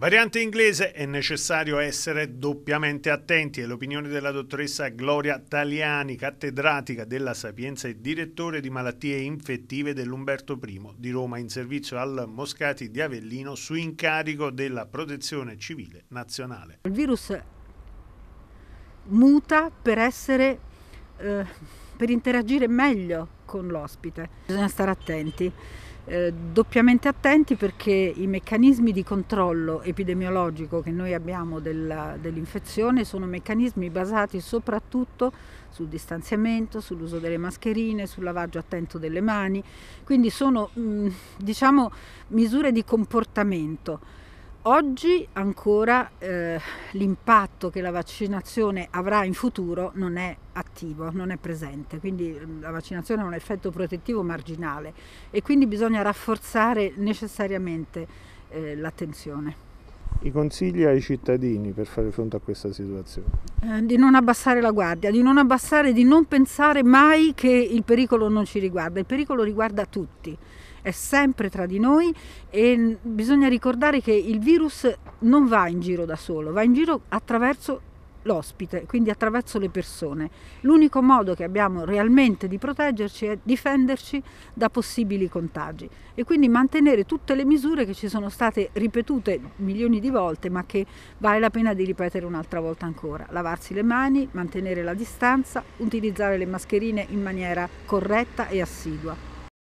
Variante inglese è necessario essere doppiamente attenti è l'opinione della dottoressa Gloria Taliani, cattedratica della Sapienza e direttore di malattie infettive dell'Umberto I di Roma in servizio al Moscati di Avellino su incarico della Protezione Civile Nazionale. Il virus muta per essere eh, per interagire meglio con l'ospite. Bisogna stare attenti, eh, doppiamente attenti perché i meccanismi di controllo epidemiologico che noi abbiamo della, dell'infezione sono meccanismi basati soprattutto sul distanziamento, sull'uso delle mascherine, sul lavaggio attento delle mani, quindi sono mh, mm, diciamo misure di comportamento Oggi ancora eh, l'impatto che la vaccinazione avrà in futuro non è attivo, non è presente, quindi mm, la vaccinazione ha un effetto protettivo marginale e quindi bisogna rafforzare necessariamente eh, l'attenzione. I consigli ai cittadini per fare fronte a questa situazione? Eh, di non abbassare la guardia, di non abbassare, di non pensare mai che il pericolo non ci riguarda, il pericolo riguarda tutti è sempre tra di noi e bisogna ricordare che il virus non va in giro da solo, va in giro attraverso l'ospite, quindi attraverso le persone. L'unico modo che abbiamo realmente di proteggerci è difenderci da possibili contagi e quindi mantenere tutte le misure che ci sono state ripetute milioni di volte ma che vale la pena di ripetere un'altra volta ancora. Lavarsi le mani, mantenere la distanza, utilizzare le mascherine in maniera corretta e assidua.